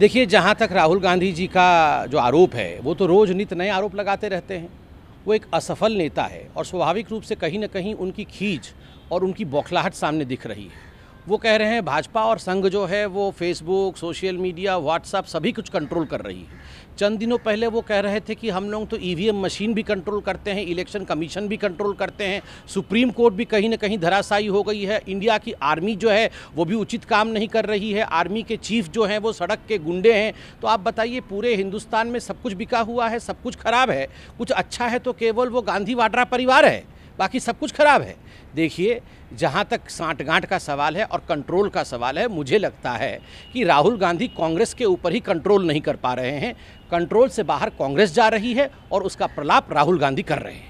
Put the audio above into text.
देखिए जहाँ तक राहुल गांधी जी का जो आरोप है वो तो रोज़ नित नए आरोप लगाते रहते हैं वो एक असफल नेता है और स्वाभाविक रूप से कहीं ना कहीं उनकी खींच और उनकी बौखलाहट सामने दिख रही है वो कह रहे हैं भाजपा और संघ जो है वो फेसबुक सोशल मीडिया व्हाट्सअप सभी कुछ कंट्रोल कर रही है चंद दिनों पहले वो कह रहे थे कि हम लोग तो ई e मशीन भी कंट्रोल करते हैं इलेक्शन कमीशन भी कंट्रोल करते हैं सुप्रीम कोर्ट भी कहीं ना कहीं धराशायी हो गई है इंडिया की आर्मी जो है वो भी उचित काम नहीं कर रही है आर्मी के चीफ जो हैं वो सड़क के गुंडे हैं तो आप बताइए पूरे हिंदुस्तान में सब कुछ बिका हुआ है सब कुछ खराब है कुछ अच्छा है तो केवल वो गांधी वाड्रा परिवार है बाकी सब कुछ खराब है देखिए जहाँ तक सांठगांठ का सवाल है और कंट्रोल का सवाल है मुझे लगता है कि राहुल गांधी कांग्रेस के ऊपर ही कंट्रोल नहीं कर पा रहे हैं कंट्रोल से बाहर कांग्रेस जा रही है और उसका प्रलाप राहुल गांधी कर रहे हैं